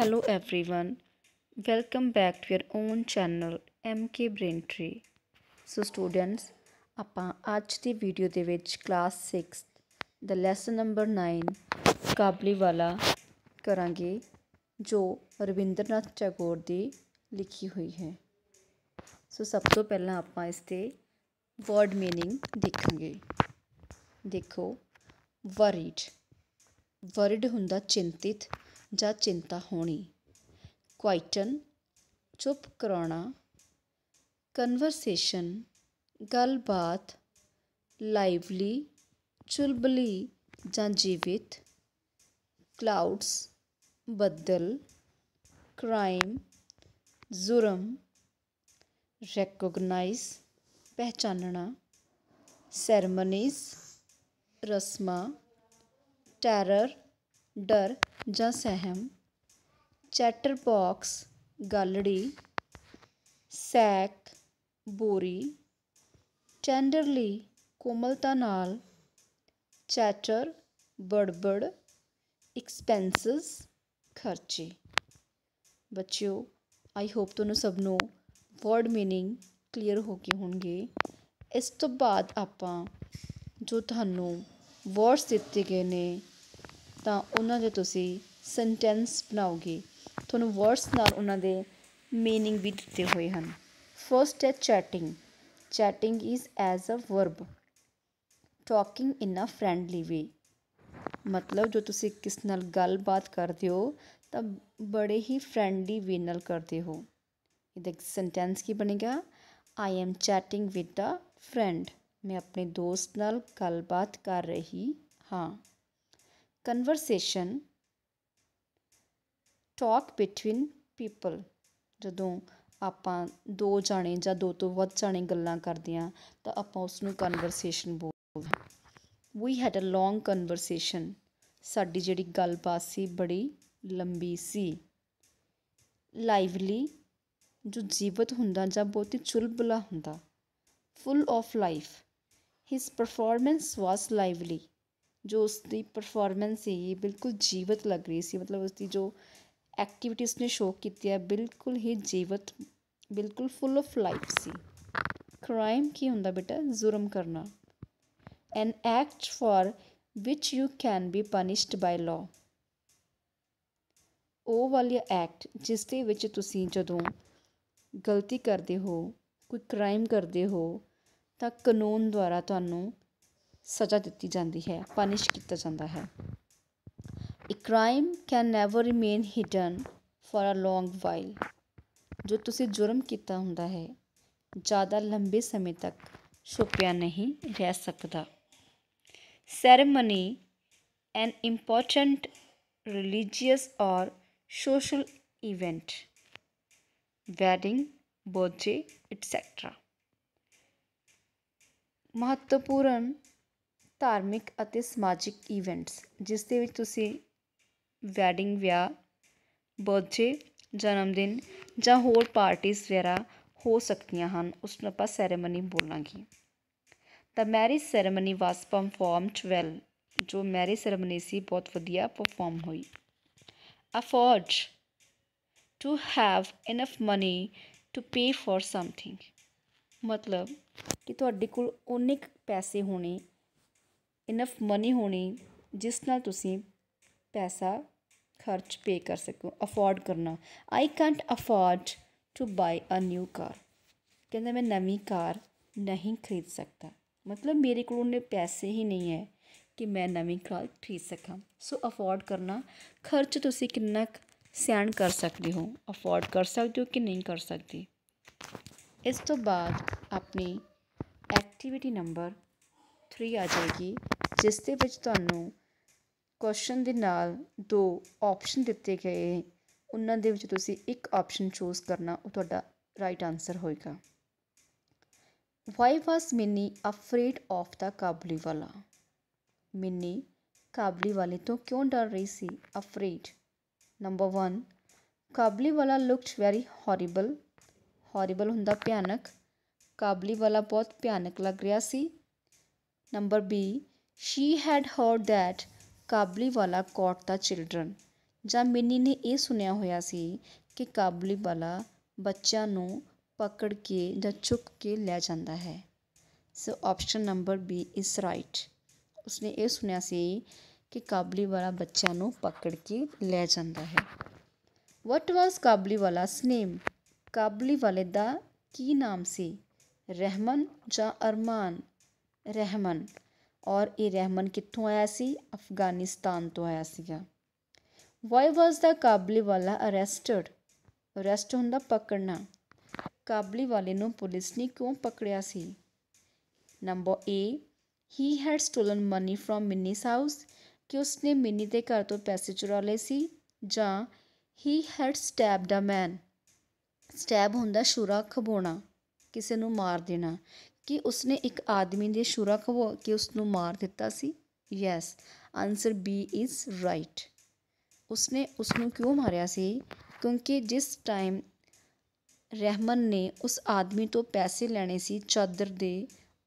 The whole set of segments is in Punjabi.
Hello everyone welcome back to your own channel MK Brain Tree. So students, ਆਪਾਂ ਅੱਜ ਦੀ ਵੀਡੀਓ ਦੇ ਵਿੱਚ ਕਲਾਸ 6 ਦਾ ਲੈਸਨ ਨੰਬਰ 9 ਕਾਬਲੀ ਵਾਲਾ ਕਰਾਂਗੇ ਜੋ ਰਵਿੰਦਰਨਾਥ ਟੈਗੋਰ ਦੀ ਲਿਖੀ ਹੋਈ ਹੈ ਸੋ ਸਭ ਤੋਂ ਪਹਿਲਾਂ ਆਪਾਂ ਇਸ ਤੇ ਵਰਡ ਮੀਨਿੰਗ ਦੇਖਾਂਗੇ ਦੇਖੋ ਵਰੀਡ ਵਰੀਡ ਹੁੰਦਾ ਚਿੰਤਿਤ ਜਾਂ ਚਿੰਤਾ ਹੋਣੀ ਕੁਆਇਟਨ ਚੁੱਪ ਕਰਾਉਣਾ ਕਨਵਰਸੇਸ਼ਨ ਗੱਲਬਾਤ ਲਾਈਵਲੀ ਚੁਲਬਲੀ ਜਾਂ ਜੀਵਿਤ ਕਲਾਉਡਸ ਬੱਦਲ क्राइम जुर्म रिकॉग्नाइज पहचानना सेरेमनीज रस्मा टेरर ਡਰ ਜਾਂ ਸਹਿਮ ਬਾਕਸ ਗਾਲੜੀ ਸੈਕ ਬੋਰੀ ਟੈਂਡਰਲੀ ਕੋਮਲਤਾ ਨਾਲ ਚੈਟਰ ਬੜਬੜ ਐਕਸਪੈਂਸਸ ਖਰਚੇ ਬੱਚਿਓ ਆਈ ਹੋਪ ਤੁਹਾਨੂੰ ਸਭ ਨੂੰ ਵਰਡ ਮੀਨਿੰਗ ਕਲੀਅਰ ਹੋ ਗਏ ਹੋਣਗੇ ਇਸ ਤੋਂ ਬਾਅਦ ਆਪਾਂ ਜੋ ਤੁਹਾਨੂੰ ਵਰਡਸ ਦਿੱਤੇ ਗਏ ਨੇ ਤਾਂ ਉਹਨਾਂ ਦੇ ਤੁਸੀਂ ਸੈਂਟੈਂਸ ਬਣਾਓਗੇ ਤੁਹਾਨੂੰ ਵਰਡਸ ਨਾਲ ਉਹਨਾਂ ਦੇ ਮੀਨਿੰਗ ਵੀ ਦਿੱਤੇ ਹੋਏ ਹਨ ਫਰਸਟ ਹੈ chatting chatting is as a verb talking in a friendly way ਮਤਲਬ ਜੋ ਤੁਸੀਂ ਕਿਸ ਨਾਲ ਗੱਲਬਾਤ ਕਰਦੇ ਹੋ ਤਾਂ ਬੜੇ ਹੀ ਫਰੈਂਡਲੀ ਵੇ ਨਾਲ ਕਰਦੇ ਹੋ ਇਹਦਾ ਸੈਂਟੈਂਸ ਕੀ ਬਣੇਗਾ I am chatting with a friend ਮੈਂ ਆਪਣੇ ਦੋਸਤ ਨਾਲ ਗੱਲਬਾਤ ਕਰ ਰਹੀ ਹਾਂ ਕਨਵਰਸੇਸ਼ਨ ਟਾਕ ਬਿਟਵੀਨ ਪੀਪਲ ਜਦੋਂ ਆਪਾਂ ਦੋ ਜਾਣੇ ਜਾਂ ਦੋ ਤੋਂ ਵੱਧ ਜਾਣੇ ਗੱਲਾਂ ਕਰਦੇ ਆ ਤਾਂ ਆਪਾਂ ਉਸ ਨੂੰ ਕਨਵਰਸੇਸ਼ਨ ਬੋਲਦੇ ਵੀ ਹੈਡ ਅ ਲੌਂਗ ਕਨਵਰਸੇਸ਼ਨ ਸਾਡੀ ਜਿਹੜੀ ਗੱਲਬਾਤ ਸੀ ਬੜੀ ਲੰਬੀ ਸੀ ਲਾਈਵਲੀ ਜੋ ਜੀਵਤ ਹੁੰਦਾ ਜਾਂ ਬਹੁਤ ਹੀ ਚੁਲਬਲਾ ਹੁੰਦਾ full of life his performance was lively ਜੋ ਉਸਦੀ ਪਰਫਾਰਮੈਂਸ ਸੀ ਬਿਲਕੁਲ ਜੀਵਤ ਲੱਗ ਰਹੀ ਸੀ ਮਤਲਬ ਉਸਦੀ ਜੋ ਐਕਟੀਵਿਟੀ ਉਸਨੇ ਸ਼ੋਅ ਕੀਤੀ ਹੈ ਬਿਲਕੁਲ ਹੀ ਜੀਵਤ ਬਿਲਕੁਲ ਫੁੱਲ ਆਫ ਲਾਈਫ ਸੀ ਕ੍ਰਾਈਮ ਕੀ ਹੁੰਦਾ ਬੇਟਾ ਜ਼ੁਰਮ ਕਰਨਾ an act for which you can be punished by law ਉਹ ਵਾਲਾ ਐਕਟ ਜਿਸ ਦੇ ਵਿੱਚ ਤੁਸੀਂ ਜਦੋਂ ਗਲਤੀ ਕਰਦੇ ਹੋ ਕੋਈ ਕ੍ਰਾਈਮ ਕਰਦੇ ਹੋ ਤਾਂ ਕਾਨੂੰਨ ਦੁਆਰਾ ਤੁਹਾਨੂੰ सज़ा दी जाती है पनिश किया जाता है a crime can never remain hidden for a long while जो तुम जुर्म किया हों ज़्यादा लंबे समय तक छुपया नहीं रह सकता सैरेमनी एन इंपॉर्टेंट रिलीजियस और सोशल इवेंट वैडिंग बोझे एटसैक्ट्रा महत्वपूर्ण ਧਾਰਮਿਕ ਅਤੇ ਸਮਾਜਿਕ ਇਵੈਂਟਸ ਜਿਸ ਦੇ ਵਿੱਚ ਤੁਸੀਂ ਵੈਡਿੰਗ ਵਿਆਹ ਬਰਥਡੇ ਜਨਮ ਦਿਨ ਜਾਂ ਹੋਰ ਪਾਰਟੀਆਂ ਵਗੈਰਾ ਹੋ ਸਕਦੀਆਂ ਹਨ ਉਸ ਨੂੰ ਆਪਾਂ ਸੈਰੇਮਨੀ ਬੋਲਾਂਗੇ ਤਾਂ marriage ceremony was perform well ਜੋ ਮੈਰਿਜ ਸੈਰੇਮਨੀ ਸੀ ਬਹੁਤ ਵਧੀਆ ਪਰਫਾਰਮ ਹੋਈ afford to have enough money to pay for something ਮਤਲਬ ਕਿ ਤੁਹਾਡੇ ਕੋਲ ਓਨੇ ਪੈਸੇ ਹੋਣੇ ਇਨਫ ਮਨੀ ਹੋਣੀ ਜਿਸ ਨਾਲ ਤੁਸੀਂ ਪੈਸਾ ਖਰਚ ਪੇ ਕਰ ਸਕੋ ਅਫੋਰਡ ਕਰਨਾ I can't afford to buy a new car ਕਹਿੰਦਾ ਮੈਂ ਨਵੀਂ ਕਾਰ ਨਹੀਂ ਖਰੀਦ ਸਕਦਾ ਮਤਲਬ ਮੇਰੇ ਕੋਲ ਉਹਨੇ ਪੈਸੇ ਹੀ ਨਹੀਂ ਹੈ ਕਿ ਮੈਂ ਨਵੀਂ ਕਾਰ ਖਰੀਦ ਸਕਾਂ ਸੋ ਅਫੋਰਡ ਕਰਨਾ ਖਰਚ ਤੁਸੀਂ ਕਿੰਨਾ ਸਿਆਣ ਕਰ ਸਕਦੇ ਹੋ ਅਫੋਰਡ ਕਰ ਸਕਦੇ ਹੋ ਕਿ ਨਹੀਂ ਕਰ ਸਕਦੇ ਇਸ ਤੋਂ ਬਾਅਦ ਆਪਣੀ ਐਕਟੀਵਿਟੀ ਨੰਬਰ 3 ਆ ਜਾਏਗੀ ਜਿਸ ਦੇ ਵਿੱਚ ਤੁਹਾਨੂੰ ਕੁਐਸਚਨ ਦੇ ਨਾਲ ਦੋ ਆਪਸ਼ਨ ਦਿੱਤੇ ਗਏ ਉਹਨਾਂ ਦੇ ਵਿੱਚ ਤੁਸੀਂ ਇੱਕ ਆਪਸ਼ਨ ਚੂਜ਼ ਕਰਨਾ ਉਹ ਤੁਹਾਡਾ ਰਾਈਟ ਆਨਸਰ ਹੋਏਗਾ why was Minnie afraid of the Kabuliwala Minnie ਕਾਬਲੀ ਵਾਲੇ ਤੋਂ ਕਿਉਂ ਡਰ ਰਹੀ ਸੀ ਅਫਰੇਡ ਨੰਬਰ 1 ਕਾਬਲੀ ਵਾਲਾ ਲੁਕਡ ਵੈਰੀ ਹੌਰੀਬਲ ਹੌਰੀਬਲ ਹੁੰਦਾ ਭਿਆਨਕ ਕਾਬਲੀ ਵਾਲਾ ਬਹੁਤ ਭਿਆਨਕ ਲੱਗ ਰਿਹਾ ਸੀ number B she had heard that Kabuliwala caught the children ਜਾਂ ਮਿੰਨੀ ਨੇ ਇਹ ਸੁਣਿਆ ਹੋਇਆ ਸੀ ਕਿ ਕਾਬੁਲੀਵਾਲਾ ਬੱਚਿਆਂ ਨੂੰ ਪਕੜ ਕੇ ਜਾਂ ਚੁੱਕ ਕੇ ਲੈ ਜਾਂਦਾ ਹੈ so option number B is right ਉਸਨੇ ਇਹ ਸੁਣਿਆ ਸੀ ਕਿ ਕਾਬੁਲੀਵਾਲਾ ਬੱਚਿਆਂ ਨੂੰ ਪਕੜ ਕੇ ਲੈ ਜਾਂਦਾ ਹੈ ਵਟ ਵਾਸ ਕਾਬੁਲੀਵਾਲਾਸ ਨੇਮ ਕਾਬੁਲੀਵਾਲੇ ਦਾ ਕੀ ਨਾਮ ਸੀ ਰਹਿਮਨ ਜਾਂ ਅਰਮਾਨ ਰਹਿਮਨ ਔਰ ਇਹ ਰਹਿਮਨ ਕਿੱਥੋਂ ਆਇਆ ਸੀ ਅਫਗਾਨਿਸਤਾਨ ਤੋਂ ਆਇਆ ਸੀਗਾ ਵਾਈ ਵਾਸ ਦਾ ਕਾਬਲੀ ਵਾਲਾ ਅਰੈਸਟਡ ਅਰੈਸਟ ਹੁੰਦਾ ਪਕੜਨਾ ਕਾਬਲੀ ਵਾਲੇ ਨੂੰ ਪੁਲਿਸ ਨੇ ਕਿਉਂ ਪਕੜਿਆ ਸੀ number A he had stolen money from Minnie's house ਕਿ ਉਸਨੇ ਮਿਨੀ ਦੇ ਘਰ ਤੋਂ ਪੈਸੇ ਚੁਰਾ ਲਏ ਸੀ ਜਾਂ ਹੀ ਹੈਡ ਸਟੈਬਡ ਅ ਮੈਨ ਸਟੈਬ ਹੁੰਦਾ ਛੁਰਾ ਖਬੋਣਾ ਕਿਸੇ ਨੂੰ ਮਾਰ ਦੇਣਾ ਕਿ ਉਸਨੇ ਇੱਕ ਆਦਮੀ ਦੇ ਸ਼ੁਰਾ ਖਵੋ ਕੇ ਉਸ ਨੂੰ ਮਾਰ ਦਿੱਤਾ ਸੀ yes answer B is right ਉਸਨੇ ਉਸ ਨੂੰ ਕਿਉਂ ਮਾਰਿਆ ਸੀ ਕਿਉਂਕਿ ਜਿਸ ਟਾਈਮ ਰਹਿਮਨ ਨੇ ਉਸ ਆਦਮੀ ਤੋਂ ਪੈਸੇ ਲੈਣੇ ਸੀ ਚਾਦਰ ਦੇ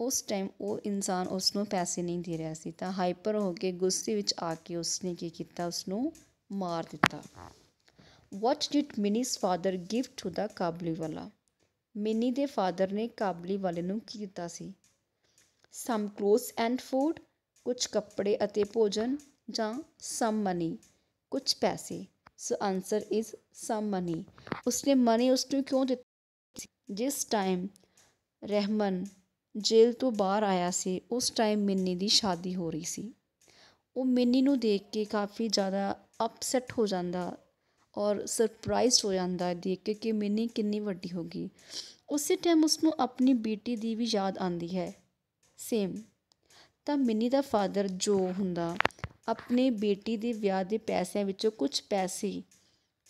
ਉਸ ਟਾਈਮ ਉਹ ਇਨਸਾਨ ਉਸ ਨੂੰ ਪੈਸੇ ਨਹੀਂ ਦੇ ਰਿਹਾ ਸੀ ਤਾਂ ਹਾਈਪਰ ਹੋ ਕੇ ਗੁੱਸੇ ਵਿੱਚ ਆ ਕੇ ਉਸਨੇ ਕੀ ਕੀਤਾ ਉਸ ਨੂੰ ਮਾਰ ਦਿੱਤਾ what did Minnie's father give to the Kabuliwala Minnie ਦੇ ਫਾਦਰ ਨੇ ਕਾਬਲੀ ਵਾਲੇ ਨੂੰ ਕੀ ਦਿੱਤਾ ਸੀ ਸਮ ਕਲੋਸ ਐਂਡ ਫੂਡ ਕੁਝ ਕੱਪੜੇ ਅਤੇ ਭੋਜਨ ਜਾਂ ਸਮ ਮਨੀ ਕੁਝ ਪੈਸੇ so answer is some money ਉਸਨੇ ਮਨੀ ਉਸ ਨੂੰ ਕਿਉਂ ਦਿੱਤੀ ਜਿਸ ਟਾਈਮ ਰਹਿਮਨ ਜੇਲ੍ਹ ਤੋਂ ਬਾਹਰ ਆਇਆ ਸੀ ਉਸ ਟਾਈਮ ਮਿੰਨੀ ਦੀ ਸ਼ਾਦੀ ਹੋ ਰਹੀ ਸੀ ਉਹ ਮਿੰਨੀ ਨੂੰ ਦੇਖ ਕੇ ਕਾਫੀ ਜ਼ਿਆਦਾ ਅਪਸੈਟ ਹੋ ਜਾਂਦਾ ਔਰ ਸਰਪ੍ਰਾਈਜ਼ਡ ਹੋ ਜਾਂਦਾ ਹੈ ਦੇਖ ਕੇ ਕਿ ਮਿੰਨੀ ਕਿੰਨੀ ਵੱਡੀ ਹੋ ਗਈ ਉਸੇ ਟਾਈਮ ਉਸ ਨੂੰ ਆਪਣੀ ਬੇਟੀ ਦੀ ਵੀ ਯਾਦ ਆਉਂਦੀ ਹੈ ਸੇਮ ਤਾਂ ਮਿੰਨੀ ਦਾ ਫਾਦਰ ਜੋ ਹੁੰਦਾ ਆਪਣੇ ਬੇਟੀ ਦੇ ਵਿਆਹ ਦੇ ਪੈਸਿਆਂ ਵਿੱਚੋਂ ਕੁਝ ਪੈਸੇ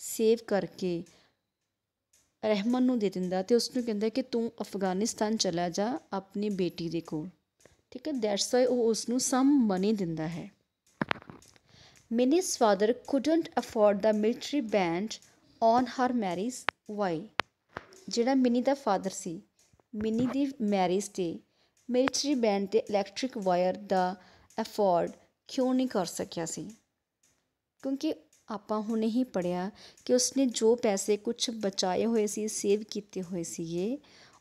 ਸੇਵ ਕਰਕੇ ਰਹਿਮਨ ਨੂੰ ਦੇ ਦਿੰਦਾ ਤੇ ਉਸ ਨੂੰ ਕਹਿੰਦਾ ਕਿ ਤੂੰ ਅਫਗਾਨਿਸਤਾਨ ਚਲਾ ਜਾ ਆਪਣੀ ਬੇਟੀ ਦੇ ਕੋਲ ਠੀਕ ਹੈ ਦੈਟਸ ਵਾਈ ਉਹ ਉਸ ਨੂੰ ਸਮ ਮਨੀ ਦਿੰਦਾ ਹੈ Minnie's father couldn't afford the military band on her marriage. Why? ਜਿਹੜਾ ਮਿਨੀ ਦਾ ਫਾਦਰ ਸੀ ਮਿਨੀ ਦੀ ਮੈਰਿਜ ਤੇ ਮਿਲਟਰੀ ਬੈਂਡ ਤੇ ਇਲੈਕਟ੍ਰਿਕ ਵਾਇਰ ਦਾ ਅਫੋਰਡ ਕਿਉਂ ਨਹੀਂ ਕਰ ਸਕਿਆ ਸੀ ਕਿਉਂਕਿ ਆਪਾਂ ਹੁਣੇ ਹੀ ਪੜਿਆ ਕਿ ਉਸਨੇ ਜੋ ਪੈਸੇ ਕੁਝ ਬਚਾਏ ਹੋਏ ਸੀ ਸੇਵ ਕੀਤੇ ਹੋਏ ਸੀਗੇ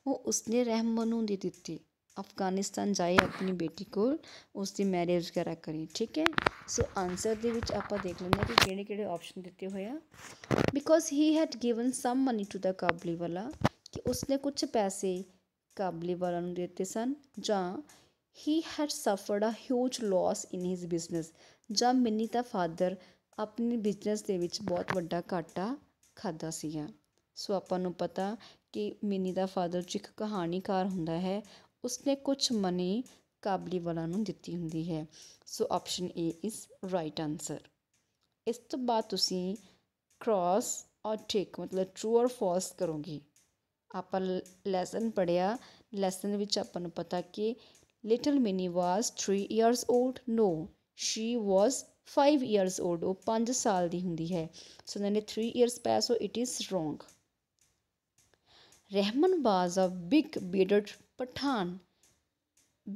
ਉਹ ਉਸਨੇ ਰਹਿਮਨ ਨੂੰ ਦੇ ਦਿੱਤੇ ਅਫਗਾਨਿਸਤਾਨ ਜਾਏ ਆਪਣੀ ਬੇਟੀ ਕੋਲ ਉਸ ਦੀ ਮੈਰਿਜ ਵਗੈਰਾ ਕਰੇ ਠੀਕ ਹੈ ਸੋ ਆਨਸਰ ਦੇ ਵਿੱਚ ਆਪਾਂ ਦੇਖ ਲੈਂਦੇ ਹਾਂ ਕਿ ਕਿਹੜੇ ਕਿਹੜੇ ਆਪਸ਼ਨ ਦਿੱਤੇ ਹੋਏ ਆ because he had given some money to the Kabuliwala ਕਿ ਉਸਨੇ ਕੁਝ ਪੈਸੇ ਕਾਬਲੀ ਵਾਲਾ ਨੂੰ ਦਿੱਤੇ ਸਨ ਜਾਂ he had suffered a huge loss in his business ਜਾਂ ਮਿੰਨੀ ਦਾ ਫਾਦਰ ਆਪਣੇ ਬਿਜ਼ਨਸ ਦੇ ਵਿੱਚ ਬਹੁਤ ਵੱਡਾ ਘਾਟਾ ਖਾਦਾ ਸੀਗਾ ਸੋ ਆਪਾਂ ਨੂੰ ਪਤਾ ਕਿ ਮਿੰਨੀ ਦਾ ਫਾਦਰ ਚਿਕ ਇੱਕ ਕਹਾਣੀਕਾਰ ਹੁੰਦਾ ਹੈ ਉਸਨੇ ਕੁਝ ਮਨੀ ਕਾਬਲੀ ਵਾਲਾ ਨੂੰ ਦਿੱਤੀ ਹੁੰਦੀ ਹੈ so option A is right answer ਇਸ ਤੋਂ ਬਾਅਦ ਤੁਸੀਂ ਕ੍ਰਾਸ ਔਰ ਟਿਕ ਮਤਲਬ ਟਰੂ ਔਰ ਫਾਲਸ ਕਰੋਗੇ ਆਪਾਂ ਲੈਸਨ ਪੜਿਆ ਲੈਸਨ ਵਿੱਚ ਆਪਾਂ ਨੂੰ ਪਤਾ ਕਿ little Minnie was 3 years old no she was 5 years old ਉਹ 5 ਸਾਲ ਦੀ ਹੁੰਦੀ ਹੈ ਸੋ ਨੇ 3 ইয়ার্স ਪਾਇਆ so it is wrong Rahman was a big bearded Pathan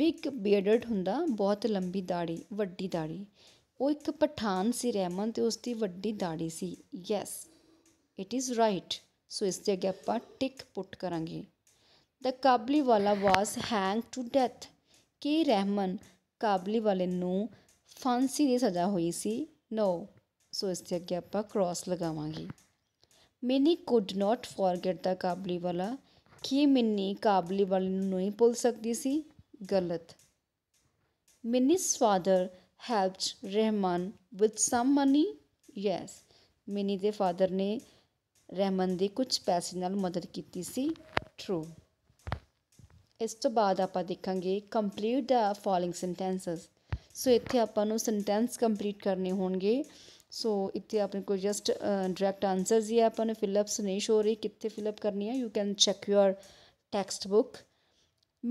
big bearded ਹੁੰਦਾ ਬਹੁਤ ਲੰਬੀ ਦਾੜੀ ਵੱਡੀ ਦਾੜੀ ਉਹ ਇੱਕ ਪਠਾਨ ਸੀ ਰਹਿਮਨ ਤੇ ਉਸ ਦੀ ਵੱਡੀ ਦਾੜੀ ਸੀ yes it is right so ਇਸ ਤੇ ਅੱਗੇ ਆਪਾਂ ਟਿਕ ਪੁੱਟ ਕਰਾਂਗੇ the Kabuliwala was hang to death ਕੀ ਰਹਿਮਨ ਕਾਬਲੀ ਵਾਲੇ ਨੂੰ ਫਾਂਸੀ ਦੀ ਸਜ਼ਾ ਹੋਈ ਸੀ ਨੋ ਸੋ ਇਸ ਤੇ ਅੱਗੇ ਆਪਾਂ ਕ੍ਰਾਸ ਲਗਾਵਾਂਗੇ ਮੈਨੀ ਕੁਡ ਨਾਟ ਫੋਰਗੇਟ ਦਾ ਕਾਬਲੀ ਵਾਲਾ ਕੀ ਮਿੰਨੀ ਕਾਬਲੀ ਵਾਲੇ ਨੂੰ ਨਹੀਂ ਭੁੱਲ ਸਕਦੀ ਸੀ ਗਲਤ Minnie's father helped Rahman with some money yes Minnie ਦੇ ਫਾਦਰ ਨੇ ਰਹਿਮਨ ਦੀ ਕੁਝ ਪੈਸੇ ਨਾਲ ਮਦਦ ਕੀਤੀ ਸੀ ਟਰੂ ਇਸ ਤੋਂ ਬਾਅਦ ਆਪਾਂ ਦੇਖਾਂਗੇ complete the following sentences so ਇੱਥੇ ਆਪਾਂ ਨੂੰ ਸੈਂਟੈਂਸ ਕੰਪਲੀਟ ਕਰਨੇ ਹੋਣਗੇ ਸੋ ਇੱਥੇ ਆਪਣੇ ਕੋਲ ਜਸਟ ਡਾਇਰੈਕਟ ਆਨਸਰਸ ਹੀ ਆਪਾਂ ਨੂੰ ਫਿਲਅਪਸ ਨਹੀਂ ਸ਼ੋ ਰਹੀ ਕਿੱਥੇ ਫਿਲਅਪ ਕਰਨੀ ਹੈ you can check your textbook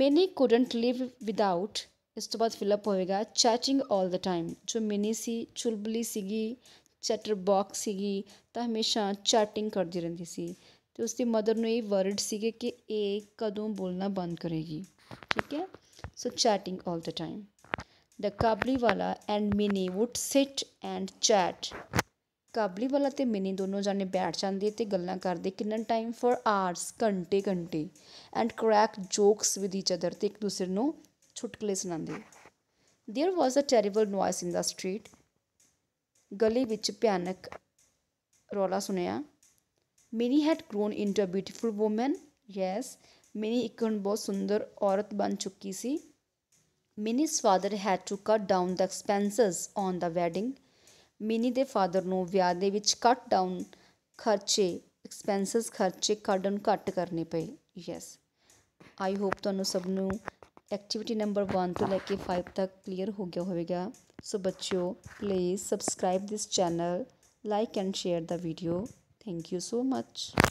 many couldn't live without ਇਸ ਤੋਂ ਬਾਅਦ ਫਿਲਅਪ ਹੋਏਗਾ ਚੈਟਿੰਗ 올 ਦਾ ਟਾਈਮ ਜੋ ਮਿਨੀ ਸੀ ਚੁਲਬਲੀ ਸੀਗੀ ਚੈਟਰ ਬਾਕਸ ਸੀਗੀ ਤਾਂ ਹਮੇਸ਼ਾ ਚੈਟਿੰਗ ਕਰਦੀ ਰਹਿੰਦੀ ਸੀ ਤੇ ਉਸ ਦੀ ਮਦਰ ਨੂੰ ਇਹ ਵਰਡ ਸੀਗੇ ਕਿ ਇਹ ਕਦੋਂ ਬੋਲਣਾ ਬੰਦ ਕਰੇਗੀ ਠੀਕ ਹੈ so chatting 올 the time The Kabliwala and Minnie would sit and chat. Kabuliwala ਤੇ ਮਿਨੀ ਦੋਨੋਂ ਜਾਨੇ ਬੈਠ ਜਾਂਦੇ ਤੇ ਗੱਲਾਂ ਕਰਦੇ ਕਿੰਨਾ ਟਾਈਮ ਫॉर ਆਰਸ ਘੰਟੇ ਘੰਟੇ and crack jokes with each other ਤੇ ਇੱਕ ਦੂਸਰੇ ਨੂੰ ਚੁਟਕਲੇ ਸੁਣਾਉਂਦੇ there was a terrible noise in the street ਗਲੀ ਵਿੱਚ ਭਿਆਨਕ ਰੌਲਾ ਸੁਣਿਆ Minnie had grown into a beautiful woman yes Minnie ਇੱਕ ਹੁਣ ਬਹੁਤ ਸੁੰਦਰ ਔਰਤ ਬਣ ਚੁੱਕੀ ਸੀ Minnie's father had to cut down the expenses on the wedding Minnie ਦੇ ਫਾਦਰ ਨੂੰ ਵਿਆਹ ਦੇ ਵਿੱਚ ਕਟ ਡਾਊਨ ਖਰਚੇ ਐਕਸਪੈਂਸਸ ਖਰਚੇ ਕੱਢਣ ਕੱਟ ਕਰਨੇ ਪਏ ਯੈਸ ਆਈ ਹੋਪ ਤੁਹਾਨੂੰ ਸਭ ਨੂੰ ਐਕਟੀਵਿਟੀ ਨੰਬਰ 1 ਤੋਂ ਲੈ ਕੇ 5 ਤੱਕ ਕਲੀਅਰ ਹੋ ਗਿਆ ਹੋਵੇਗਾ ਸੋ ਬੱਚਿਓ please subscribe this channel like and share the video thank you so much